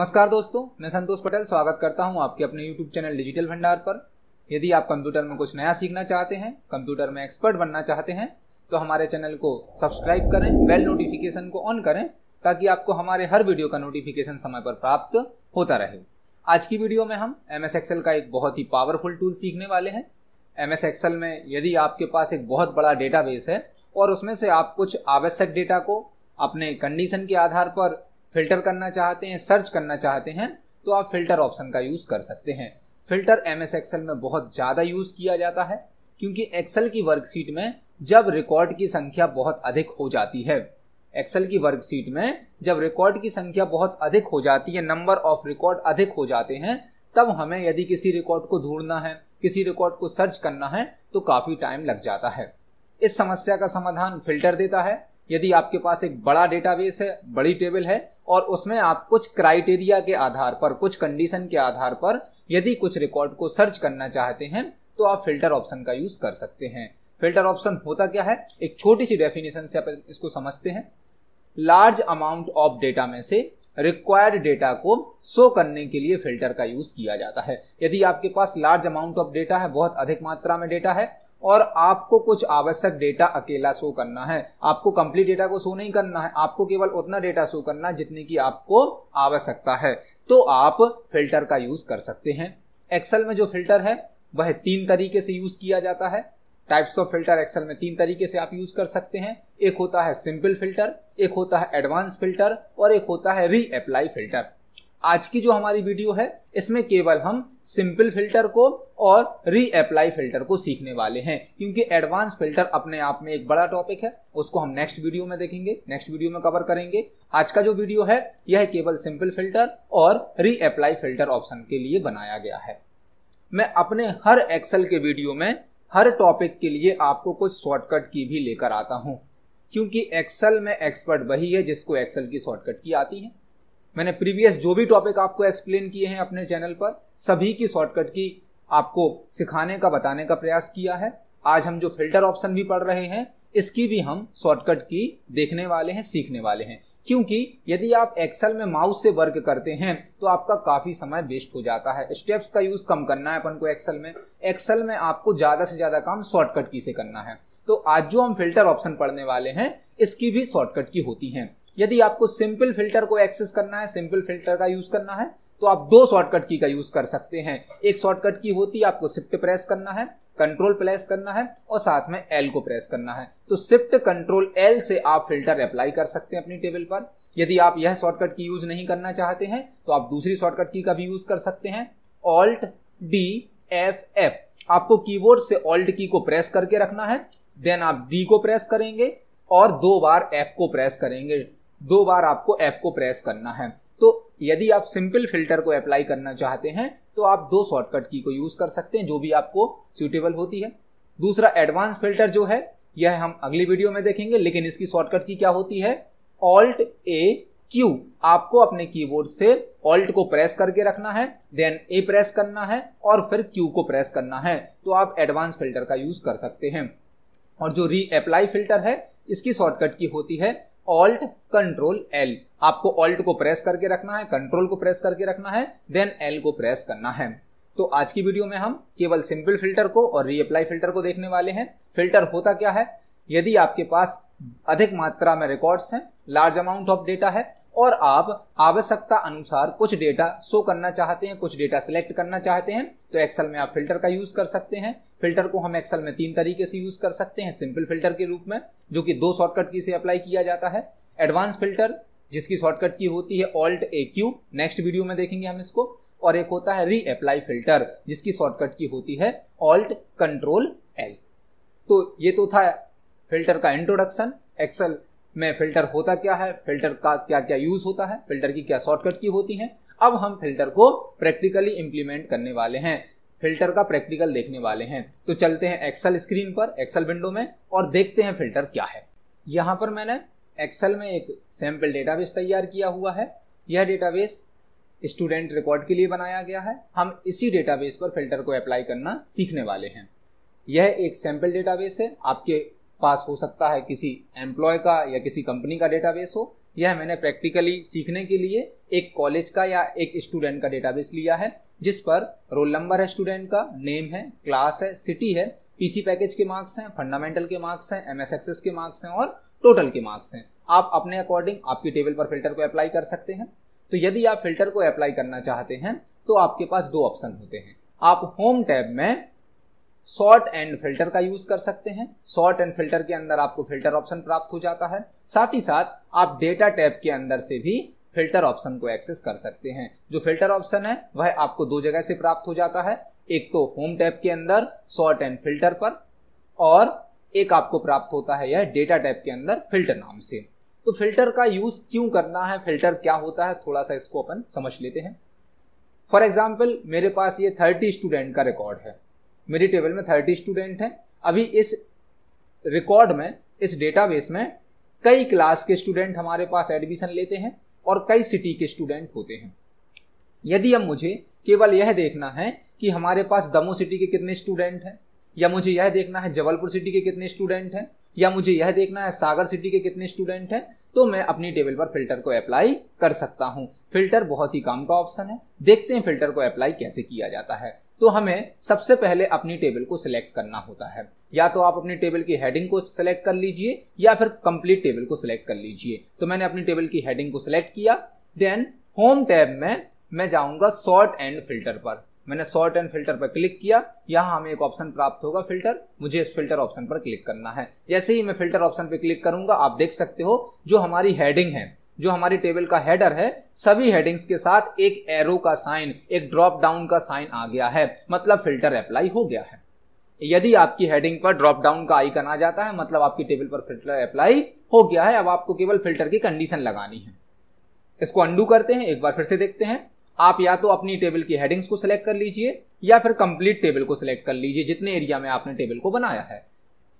नमस्कार दोस्तों मैं संतोष पटेल स्वागत करता हूं आपके अपने YouTube चैनल डिजिटल भंडार पर यदि आप कंप्यूटर में कुछ नया सीखना चाहते हैं कंप्यूटर में एक्सपर्ट बनना चाहते हैं तो हमारे चैनल को सब्सक्राइब करें बेल नोटिफिकेशन को ऑन करें ताकि आपको हमारे हर वीडियो का नोटिफिकेशन समय पर प्राप्त होता रहे आज की वीडियो में हम एम एस एक्सएल का एक बहुत ही पावरफुल टूल सीखने वाले हैं एम एस एक्सएल में यदि आपके पास एक बहुत बड़ा डेटाबेस है और उसमें से आप कुछ आवश्यक डेटा को अपने कंडीशन के आधार पर फिल्टर करना चाहते हैं सर्च करना चाहते हैं तो आप फिल्टर ऑप्शन का यूज़ कर सकते हैं फिल्टर एम एस एक्सएल में बहुत ज़्यादा यूज़ किया जाता है क्योंकि एक्सेल की वर्कशीट में जब रिकॉर्ड की संख्या बहुत अधिक हो जाती है एक्सेल की वर्कशीट में जब रिकॉर्ड की संख्या बहुत अधिक हो जाती है नंबर ऑफ रिकॉर्ड अधिक हो जाते हैं तब हमें यदि किसी रिकॉर्ड को ढूंढना है किसी रिकॉर्ड को सर्च करना है तो काफ़ी टाइम लग जाता है इस समस्या का समाधान फिल्टर देता है यदि आपके पास एक बड़ा डेटाबेस है बड़ी टेबल है और उसमें आप कुछ क्राइटेरिया के आधार पर कुछ कंडीशन के आधार पर यदि कुछ रिकॉर्ड को सर्च करना चाहते हैं तो आप फिल्टर ऑप्शन का यूज कर सकते हैं फिल्टर ऑप्शन होता क्या है एक छोटी सी डेफिनेशन से आप इसको समझते हैं लार्ज अमाउंट ऑफ डेटा में से रिक्वायर्ड डेटा को शो करने के लिए फिल्टर का यूज किया जाता है यदि आपके पास लार्ज अमाउंट ऑफ डेटा है बहुत अधिक मात्रा में डेटा है और आपको कुछ आवश्यक डेटा अकेला शो करना है आपको कंप्लीट डेटा को शो नहीं करना है आपको केवल उतना डेटा शो करना है जितने की आपको आवश्यकता है तो आप फिल्टर का यूज कर सकते हैं एक्सेल में जो फिल्टर है वह तीन तरीके से यूज किया जाता है टाइप्स ऑफ फिल्टर एक्सेल में तीन तरीके से आप यूज कर सकते हैं एक होता है सिंपल फिल्टर एक होता है एडवांस फिल्टर और एक होता है री अप्लाई फिल्टर आज की जो हमारी वीडियो है इसमें केवल हम सिंपल फिल्टर को और रीअप्लाई फिल्टर को सीखने वाले हैं क्योंकि एडवांस फिल्टर अपने आप में एक बड़ा टॉपिक है उसको हम नेक्स्ट वीडियो में देखेंगे नेक्स्ट वीडियो में कवर करेंगे आज का जो वीडियो है यह केवल सिंपल फिल्टर और रीअप्लाई फिल्टर ऑप्शन के लिए बनाया गया है मैं अपने हर एक्सेल के वीडियो में हर टॉपिक के लिए आपको कुछ शॉर्टकट की भी लेकर आता हूँ क्योंकि एक्सेल में एक्सपर्ट वही है जिसको एक्सेल की शॉर्टकट की आती है मैंने प्रीवियस जो भी टॉपिक आपको एक्सप्लेन किए हैं अपने चैनल पर सभी की शॉर्टकट की आपको सिखाने का बताने का प्रयास किया है आज हम जो फिल्टर ऑप्शन भी पढ़ रहे हैं इसकी भी हम शॉर्टकट की देखने वाले हैं सीखने वाले हैं क्योंकि यदि आप एक्सेल में माउस से वर्क करते हैं तो आपका काफी समय वेस्ट हो जाता है स्टेप्स का यूज कम करना है अपन को एक्सेल में एक्सेल में आपको ज्यादा से ज्यादा काम शॉर्टकट की से करना है तो आज जो हम फिल्टर ऑप्शन पढ़ने वाले हैं इसकी भी शॉर्टकट की होती है यदि आपको सिंपल फिल्टर को एक्सेस करना है सिंपल फिल्टर का यूज करना है तो आप दो शॉर्टकट की का यूज कर सकते हैं एक शॉर्टकट की होती है आपको शिफ्ट प्रेस करना है कंट्रोल प्रेस करना है और साथ में एल को प्रेस करना है तो शिफ्ट कंट्रोल एल से आप फिल्टर अप्लाई कर सकते हैं अपनी टेबल पर यदि आप यह शॉर्टकट की यूज नहीं करना चाहते हैं तो आप दूसरी शॉर्टकट की का भी यूज कर सकते हैं ऑल्ट डी एफ एफ आपको कीबोर्ड से ऑल्ट की को प्रेस करके रखना है देन आप डी को प्रेस करेंगे और दो बार एफ को प्रेस करेंगे दो बार आपको ऐप को प्रेस करना है तो यदि आप सिंपल फिल्टर को अप्लाई करना चाहते हैं तो आप दो शॉर्टकट की को यूज कर सकते हैं जो भी आपको सूटेबल होती है दूसरा एडवांस फिल्टर जो है यह हम अगली वीडियो में देखेंगे लेकिन इसकी शॉर्टकट की क्या होती है ऑल्ट ए क्यू आपको अपने कीबोर्ड से ऑल्ट को प्रेस करके रखना है देन ए प्रेस करना है और फिर क्यू को प्रेस करना है तो आप एडवांस फिल्टर का यूज कर सकते हैं और जो री अप्लाई फिल्टर है इसकी शॉर्टकट की होती है ऑल्ट कंट्रोल एल आपको ऑल्ट को प्रेस करके रखना है कंट्रोल को प्रेस करके रखना है देन एल को प्रेस करना है तो आज की वीडियो में हम केवल सिंपल फिल्टर को और रीअप्लाई फिल्टर को देखने वाले हैं फिल्टर होता क्या है यदि आपके पास अधिक मात्रा में रिकॉर्ड्स हैं लार्ज अमाउंट ऑफ डेटा है और आप आवश्यकता अनुसार कुछ डेटा शो करना चाहते हैं कुछ डेटा सिलेक्ट करना चाहते हैं तो एक्सेल में आप फिल्टर का यूज कर सकते हैं फिल्टर को हम एक्सेल में तीन तरीके से यूज कर सकते हैं सिंपल फिल्टर के रूप में जो कि दो शॉर्टकट की से अप्लाई किया जाता है एडवांस फिल्टर जिसकी शॉर्टकट की होती है Alt A Q next video में देखेंगे हम इसको और एक होता है री अप्लाई फिल्टर जिसकी शॉर्टकट की होती है ऑल्ट कंट्रोल एल तो ये तो था फिल्टर का इंट्रोडक्शन एक्सेल में फिल्टर होता क्या है फिल्टर का क्या क्या यूज होता है फिल्टर की क्या शॉर्टकट की होती है अब हम फिल्टर को प्रैक्टिकली इंप्लीमेंट करने वाले हैं फिल्टर का प्रैक्टिकल देखने वाले हैं तो चलते हैं एक्सेल स्क्रीन पर एक्सेल विंडो में और देखते हैं फिल्टर क्या है यहाँ पर मैंने एक्सेल में एक सैंपल डेटाबेस तैयार किया हुआ है यह डेटाबेस स्टूडेंट रिकॉर्ड के लिए बनाया गया है हम इसी डेटाबेस पर फिल्टर को अप्लाई करना सीखने वाले हैं यह एक सैंपल डेटाबेस है आपके पास हो सकता है किसी एम्प्लॉय का या किसी कंपनी का डेटाबेस हो यह मैंने प्रैक्टिकली सीखने के लिए एक कॉलेज का या एक स्टूडेंट का डेटाबेस लिया है जिस पर रोल नंबर है स्टूडेंट का नेम है क्लास है सिटी है पीसी पैकेज के मार्क्स हैं फंडामेंटल के मार्क्स हैं एमएस एक्सेस के मार्क्स हैं और टोटल के मार्क्स हैं आप अपने अकॉर्डिंग आपकी टेबल पर फिल्टर को अप्लाई कर सकते हैं तो यदि आप फिल्टर को अप्लाई करना चाहते हैं तो आपके पास दो ऑप्शन होते हैं आप होम टैब में शॉर्ट एंड फिल्टर का यूज कर सकते हैं शॉर्ट एंड फिल्टर के अंदर आपको फिल्टर ऑप्शन प्राप्त हो जाता है साथ ही साथ आप डेटा टैब के अंदर से भी फिल्टर ऑप्शन को एक्सेस कर सकते हैं जो फिल्टर ऑप्शन है वह आपको दो जगह से प्राप्त हो जाता है एक तो होम टैब के अंदर सॉर्ट एंड फिल्टर पर और एक आपको प्राप्त होता है यह डेटा टैब के अंदर फिल्टर नाम से तो फिल्टर का यूज क्यों करना है फिल्टर क्या होता है थोड़ा सा इसको अपन समझ लेते हैं फॉर एग्जाम्पल मेरे पास ये थर्टी स्टूडेंट का रिकॉर्ड है मेरी टेबल में थर्टी स्टूडेंट हैं अभी इस रिकॉर्ड में इस डेटाबेस में कई क्लास के स्टूडेंट हमारे पास एडमिशन लेते हैं और कई सिटी के स्टूडेंट होते हैं यदि अब मुझे केवल यह देखना है कि हमारे पास दमो सिटी के कितने स्टूडेंट हैं या मुझे यह देखना है जबलपुर सिटी के कितने स्टूडेंट हैं या मुझे यह देखना है सागर सिटी के कितने स्टूडेंट हैं तो मैं अपनी टेबल पर फिल्टर को अप्लाई कर सकता हूं फिल्टर बहुत ही काम का ऑप्शन है देखते हैं फिल्टर को अप्लाई कैसे किया जाता है तो हमें सबसे पहले अपनी टेबल को सिलेक्ट करना होता है या तो आप अपनी टेबल की हेडिंग को सिलेक्ट कर लीजिए या फिर कंप्लीट टेबल को सिलेक्ट कर लीजिए तो मैंने अपनी टेबल की हेडिंग को सिलेक्ट किया देन होम टैब में मैं जाऊंगा शॉर्ट एंड फिल्टर पर मैंने शॉर्ट एंड फिल्टर पर क्लिक किया यहां हमें एक ऑप्शन प्राप्त होगा फिल्टर मुझे इस फिल्टर ऑप्शन पर क्लिक करना है जैसे ही मैं फिल्टर ऑप्शन पर क्लिक करूंगा आप देख सकते हो जो हमारी हेडिंग है जो हमारी टेबल का हेडर है सभी हेडिंग्स के साथ एक एरो का साइन एक ड्रॉप डाउन का साइन आ गया है मतलब फिल्टर अप्लाई हो गया है यदि आपकी हेडिंग पर ड्रॉप डाउन का आइकन आ जाता है मतलब आपकी टेबल पर फिल्टर अप्लाई हो गया है अब आपको केवल फिल्टर की कंडीशन लगानी है इसको अंडू करते हैं एक बार फिर से देखते हैं आप या तो अपनी टेबल की हेडिंग्स को सिलेक्ट कर लीजिए या फिर कंप्लीट टेबल को सिलेक्ट कर लीजिए जितने एरिया में आपने टेबल को बनाया है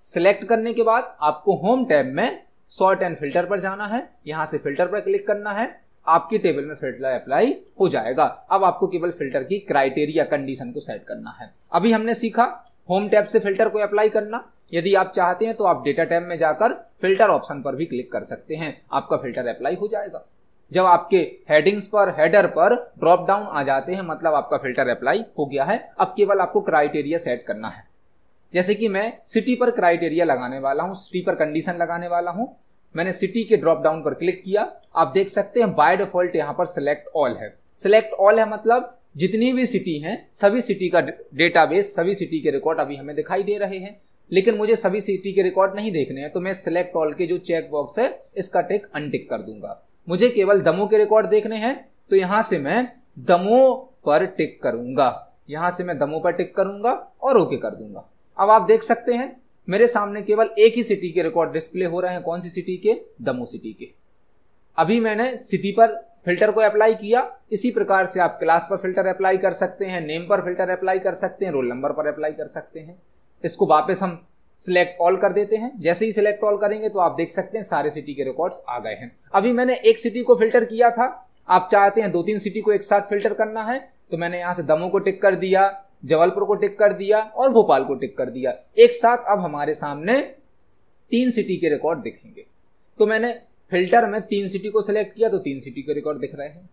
सिलेक्ट करने के बाद आपको होम टैब में सॉर्ट एंड फिल्टर पर जाना है यहां से फिल्टर पर क्लिक करना है आपकी टेबल में फिल्टर अप्लाई हो जाएगा अब आपको केवल फिल्टर की क्राइटेरिया कंडीशन को सेट करना है अभी हमने सीखा होम टैब से फिल्टर को अप्लाई करना यदि आप चाहते हैं तो आप डेटा टैब में जाकर फिल्टर ऑप्शन पर भी क्लिक कर सकते हैं आपका फिल्टर अप्लाई हो जाएगा जब आपके हेडिंग्स पर हेडर पर ड्रॉप डाउन आ जाते हैं मतलब आपका फिल्टर अप्लाई हो गया है अब केवल आपको क्राइटेरिया सेट करना है जैसे कि मैं सिटी पर क्राइटेरिया लगाने वाला हूँ सिटी पर कंडीशन लगाने वाला हूँ मैंने सिटी के ड्रॉप डाउन पर क्लिक किया आप देख सकते हैं बाय डिफॉल्ट यहाँ पर सिलेक्ट ऑल है सिलेक्ट ऑल है मतलब जितनी भी सिटी हैं सभी सिटी का डेटाबेस सभी सिटी के रिकॉर्ड अभी हमें दिखाई दे रहे हैं लेकिन मुझे सभी सिटी के रिकॉर्ड नहीं देखने हैं तो मैं सिलेक्ट ऑल के जो चेक बॉक्स है इसका टिक अनटिक कर दूंगा मुझे केवल दमो के रिकॉर्ड देखने हैं तो यहां से मैं दमो पर टिक करूंगा यहां से मैं दमो पर टिक करूंगा और ओके कर दूंगा अब आप देख सकते हैं मेरे सामने केवल एक ही सिटी के रिकॉर्ड डिस्प्ले हो रहे हैं कौन सी सिटी के दमो सिटी के अभी मैंने सिटी पर फिल्टर को अप्लाई किया इसी प्रकार से आप क्लास पर फिल्टर अप्लाई कर सकते हैं नेम पर फिल्टर अप्लाई कर सकते हैं रोल नंबर पर अप्लाई कर सकते हैं इसको वापस हम सिलेक्ट ऑल कर देते हैं जैसे ही सिलेक्ट ऑल करेंगे तो आप देख सकते हैं सारे सिटी के रिकॉर्ड्स आ गए हैं अभी मैंने एक सिटी को फिल्टर किया था आप चाहते हैं दो तीन सिटी को एक साथ फिल्टर करना है तो मैंने यहाँ से दमो को टिक कर दिया जबलपुर को टिक कर दिया और भोपाल को टिक कर दिया एक साथ अब हमारे सामने तीन सिटी के रिकॉर्ड दिखेंगे तो मैंने फिल्टर में तीन सिटी को सिलेक्ट किया तो तीन सिटी के रिकॉर्ड दिख रहे हैं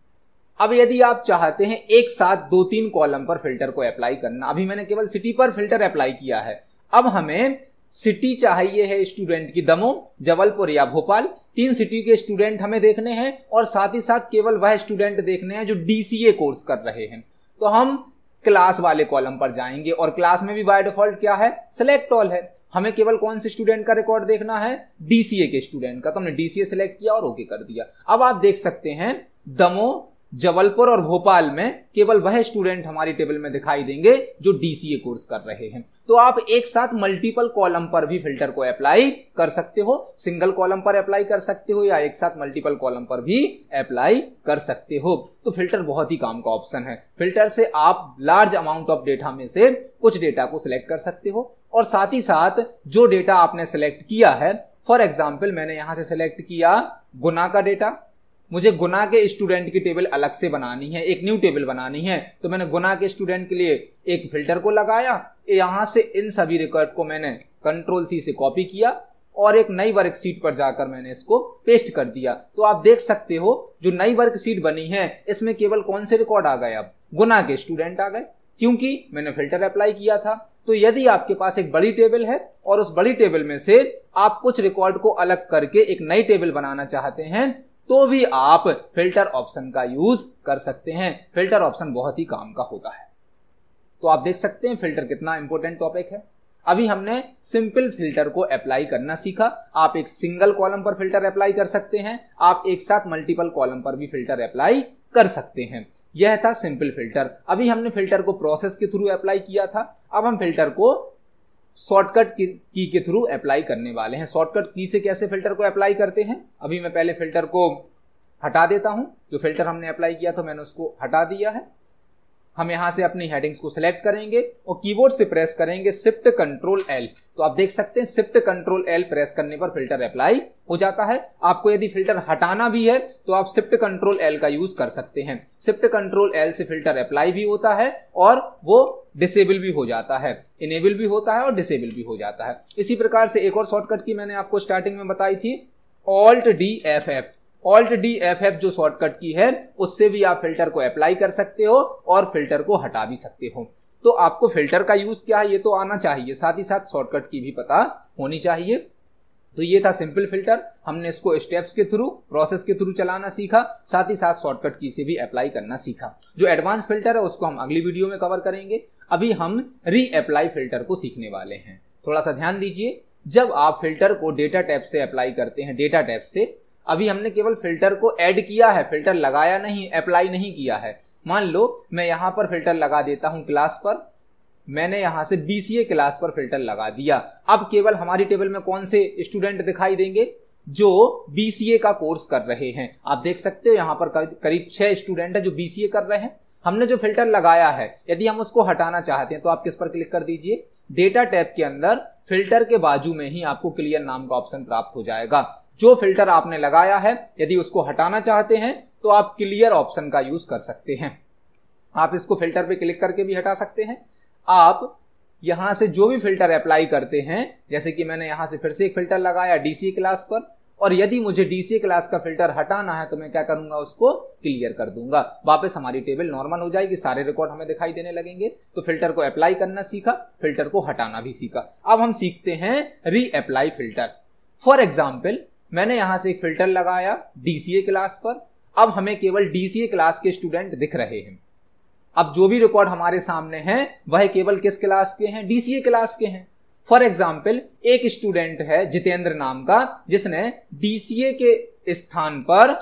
अब यदि आप चाहते हैं एक साथ दो तीन कॉलम पर फिल्टर को अप्लाई करना अभी मैंने केवल सिटी पर फिल्टर अप्लाई किया है अब हमें सिटी चाहिए है स्टूडेंट की दमो जबलपुर या भोपाल तीन सिटी के स्टूडेंट हमें देखने हैं और साथ ही साथ केवल वह स्टूडेंट देखने हैं जो डीसीए कोर्स कर रहे हैं तो हम क्लास वाले कॉलम पर जाएंगे और क्लास में भी बाय डिफॉल्ट क्या है सिलेक्ट ऑल है हमें केवल कौन से स्टूडेंट का रिकॉर्ड देखना है डीसीए के स्टूडेंट का तो हमने डीसीए सेलेक्ट किया और ओके कर दिया अब आप देख सकते हैं दमो जबलपुर और भोपाल में केवल वह स्टूडेंट हमारी टेबल में दिखाई देंगे जो डीसीए कोर्स कर रहे हैं तो आप एक साथ मल्टीपल कॉलम पर भी फिल्टर को अप्लाई कर सकते हो सिंगल कॉलम पर अप्लाई कर सकते हो या एक साथ मल्टीपल कॉलम पर भी अप्लाई कर सकते हो तो फिल्टर बहुत ही काम का ऑप्शन है फिल्टर से आप लार्ज अमाउंट ऑफ डेटा में से कुछ डेटा को सिलेक्ट कर सकते हो और साथ ही साथ जो डेटा आपने सेलेक्ट किया है फॉर एग्जाम्पल मैंने यहां से सेलेक्ट किया गुना का डेटा मुझे गुना के स्टूडेंट की टेबल अलग से बनानी है एक न्यू टेबल बनानी है तो मैंने गुना के स्टूडेंट के लिए एक फिल्टर को लगाया यहां से इन सभी रिकॉर्ड को मैंने कंट्रोल सी से कॉपी किया और एक नई वर्कशीट पर जाकर मैंने इसको पेस्ट कर दिया तो आप देख सकते हो जो नई वर्कशीट बनी है इसमें केवल कौन से रिकॉर्ड आ गए अब गुना के स्टूडेंट आ गए क्योंकि मैंने फिल्टर अप्लाई किया था तो यदि आपके पास एक बड़ी टेबल है और उस बड़ी टेबल में से आप कुछ रिकॉर्ड को अलग करके एक नई टेबल बनाना चाहते हैं तो भी आप फिल्टर ऑप्शन का यूज कर सकते हैं फिल्टर ऑप्शन बहुत ही काम का होता है तो आप देख सकते हैं फिल्टर कितना इंपॉर्टेंट टॉपिक है अभी हमने सिंपल फिल्टर को अप्लाई करना सीखा आप एक सिंगल कॉलम पर फिल्टर अप्लाई कर सकते हैं आप एक साथ मल्टीपल कॉलम पर भी फिल्टर अप्लाई कर सकते हैं यह था सिंपल फिल्टर अभी हमने फिल्टर को प्रोसेस के थ्रू अप्लाई किया था अब हम फिल्टर को शॉर्टकट की के थ्रू अप्लाई करने वाले हैं शॉर्टकट की से कैसे फिल्टर को अप्लाई करते हैं अभी मैं पहले फिल्टर को हटा देता हूं जो फिल्टर हमने अप्लाई किया था मैंने उसको हटा दिया है हम यहां से अपनी हेडिंग्स को सिलेक्ट करेंगे और कीबोर्ड से प्रेस करेंगे शिफ्ट कंट्रोल एल तो आप देख सकते हैं शिफ्ट कंट्रोल एल प्रेस करने पर फिल्टर अप्लाई हो जाता है आपको यदि फिल्टर हटाना भी है तो आप शिफ्ट कंट्रोल एल का यूज कर सकते हैं शिफ्ट कंट्रोल एल से फिल्टर अप्लाई भी होता है और वो डिसेबल भी हो जाता है इनेबल भी होता है और डिसेबल भी हो जाता है इसी प्रकार से एक और शॉर्टकट की मैंने आपको स्टार्टिंग में बताई थी Alt D F F Alt D F F जो शॉर्टकट की है उससे भी आप फिल्टर को अप्लाई कर सकते हो और फिल्टर को हटा भी सकते हो तो आपको फिल्टर का यूज क्या है ये तो आना चाहिए साथ ही साथ शॉर्टकट की भी पता होनी चाहिए तो ये था सिंपल फिल्टर हमने इसको स्टेप्स के थ्रू प्रोसेस के थ्रू चलाना सीखा साथ ही साथ शॉर्टकट की से भी अप्लाई करना सीखा जो एडवांस फिल्टर है उसको हम अगली वीडियो में कवर करेंगे अभी हम री अप्लाई फिल्टर को सीखने वाले हैं थोड़ा सा ध्यान दीजिए जब आप फिल्टर को डेटा टैप से अप्लाई करते हैं डेटा टैप से अभी हमने केवल फिल्टर को ऐड किया है फिल्टर लगाया नहीं अप्लाई नहीं किया है मान लो मैं यहाँ पर फिल्टर लगा देता हूं क्लास पर मैंने यहां से बीसीए क्लास पर फिल्टर लगा दिया अब केवल हमारी टेबल में कौन से स्टूडेंट दिखाई देंगे जो बीसीए का कोर्स कर रहे हैं आप देख सकते हो यहाँ पर करीब छह स्टूडेंट है जो बीसीए कर रहे हैं हमने जो फिल्टर लगाया है यदि हम उसको हटाना चाहते हैं तो आप किस पर क्लिक कर दीजिए डेटा टैब के अंदर फिल्टर के बाजू में ही आपको क्लियर नाम का ऑप्शन प्राप्त हो जाएगा जो फिल्टर आपने लगाया है यदि उसको हटाना चाहते हैं तो आप क्लियर ऑप्शन का यूज कर सकते हैं आप इसको फिल्टर पे क्लिक करके भी हटा सकते हैं आप यहां से जो भी फिल्टर अप्लाई करते हैं जैसे कि मैंने यहां से फिर से एक फिल्टर लगाया डीसी क्लास पर और यदि मुझे डीसी क्लास का फिल्टर हटाना है तो मैं क्या करूंगा उसको क्लियर कर दूंगा वापस हमारी टेबल नॉर्मल हो जाएगी सारे रिकॉर्ड हमें दिखाई देने लगेंगे तो फिल्टर को अप्लाई करना सीखा फिल्टर को हटाना भी सीखा अब हम सीखते हैं री अप्लाई फिल्टर फॉर एग्जाम्पल मैंने यहां से एक फिल्टर लगाया डीसीए क्लास पर अब हमें केवल डीसीए क्लास के स्टूडेंट दिख रहे हैं अब जो भी रिकॉर्ड हमारे सामने हैं वह केवल किस क्लास के हैं डीसीए क्लास के हैं फॉर एग्जाम्पल एक स्टूडेंट है जितेंद्र नाम का जिसने डीसीए के स्थान पर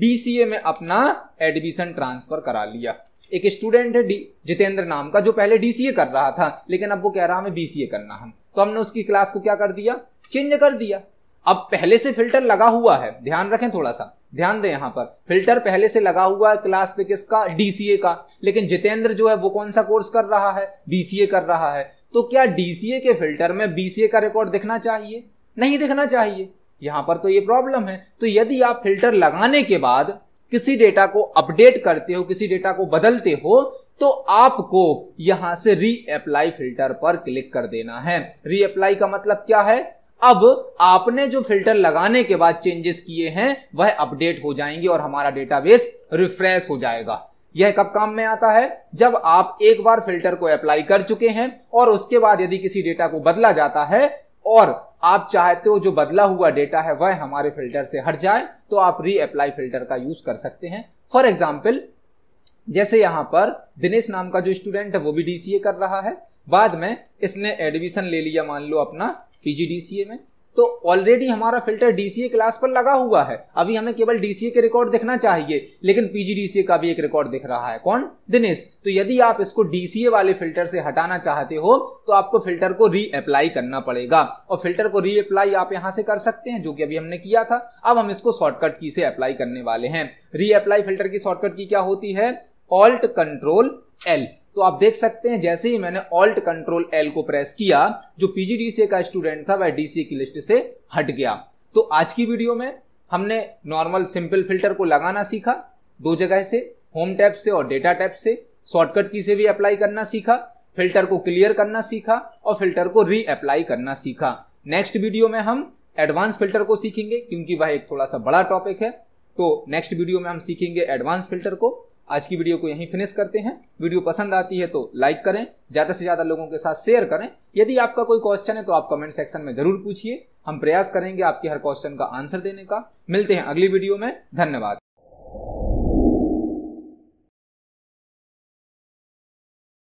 बीसीए में अपना एडमिशन ट्रांसफर करा लिया एक स्टूडेंट है जितेंद्र नाम का जो पहले डीसीए कर रहा था लेकिन अब वो कह रहा हमें बीसीए करना है तो हमने उसकी क्लास को क्या कर दिया चेंज कर दिया अब पहले से फिल्टर लगा हुआ है ध्यान रखें थोड़ा सा ध्यान दें यहां पर फिल्टर पहले से लगा हुआ है क्लास पे किसका डीसीए का लेकिन जितेंद्र जो है वो कौन सा कोर्स कर रहा है बीसीए कर रहा है तो क्या डीसीए के फिल्टर में बीसीए का रिकॉर्ड दिखना चाहिए नहीं दिखना चाहिए यहां पर तो ये प्रॉब्लम है तो यदि आप फिल्टर लगाने के बाद किसी डेटा को अपडेट करते हो किसी डेटा को बदलते हो तो आपको यहां से रीअप्लाई फिल्टर पर क्लिक कर देना है रीअप्लाई का मतलब क्या है अब आपने जो फिल्टर लगाने के बाद चेंजेस किए हैं वह अपडेट हो जाएंगे और हमारा डेटाबेस रिफ्रेश हो जाएगा यह कब काम में आता है जब आप एक बार फिल्टर को अप्लाई कर चुके हैं और उसके बाद यदि किसी डेटा को बदला जाता है और आप चाहते हो जो बदला हुआ डेटा है वह हमारे फिल्टर से हट जाए तो आप रीअप्लाई फिल्टर का यूज कर सकते हैं फॉर एग्जाम्पल जैसे यहां पर दिनेश नाम का जो स्टूडेंट है वो भी डीसीए कर रहा है बाद में इसने एडमिशन ले लिया मान लो अपना पीजीडीसीए में तो ऑलरेडी हमारा फिल्टर डीसीए क्लास पर लगा हुआ है अभी हमें केवल डीसीए के रिकॉर्ड देखना चाहिए लेकिन पीजीडीसीए का भी एक रिकॉर्ड दिख रहा है कौन दिनेश तो यदि आप इसको डीसीए वाले फिल्टर से हटाना चाहते हो तो आपको फिल्टर को रीअप्लाई करना पड़ेगा और फिल्टर को रीअप्लाई आप यहां से कर सकते हैं जो कि अभी हमने किया था अब हम इसको शॉर्टकट की से अप्लाई करने वाले हैं रीअप्लाई फिल्टर की शॉर्टकट की क्या होती है ऑल्ट कंट्रोल एल तो आप देख सकते हैं जैसे ही मैंने ऑल्ट कंट्रोल एल को प्रेस किया जो पीजीडीसी का स्टूडेंट था वह डीसी की लिस्ट से हट गया तो आज की वीडियो में हमने नॉर्मल सिंपल फिल्टर को लगाना सीखा दो जगह से होम टैप से और डेटा टैप से शॉर्टकट की से भी अप्लाई करना सीखा फिल्टर को क्लियर करना सीखा और फिल्टर को री अप्लाई करना सीखा नेक्स्ट वीडियो में हम एडवांस फिल्टर को सीखेंगे क्योंकि वह एक थोड़ा सा बड़ा टॉपिक है तो नेक्स्ट वीडियो में हम सीखेंगे एडवांस फिल्टर को आज की वीडियो को यहीं फिनिश करते हैं वीडियो पसंद आती है तो लाइक करें ज़्यादा से ज़्यादा लोगों के साथ शेयर करें यदि आपका कोई क्वेश्चन है तो आप कमेंट सेक्शन में ज़रूर पूछिए हम प्रयास करेंगे आपके हर क्वेश्चन का आंसर देने का मिलते हैं अगली वीडियो में धन्यवाद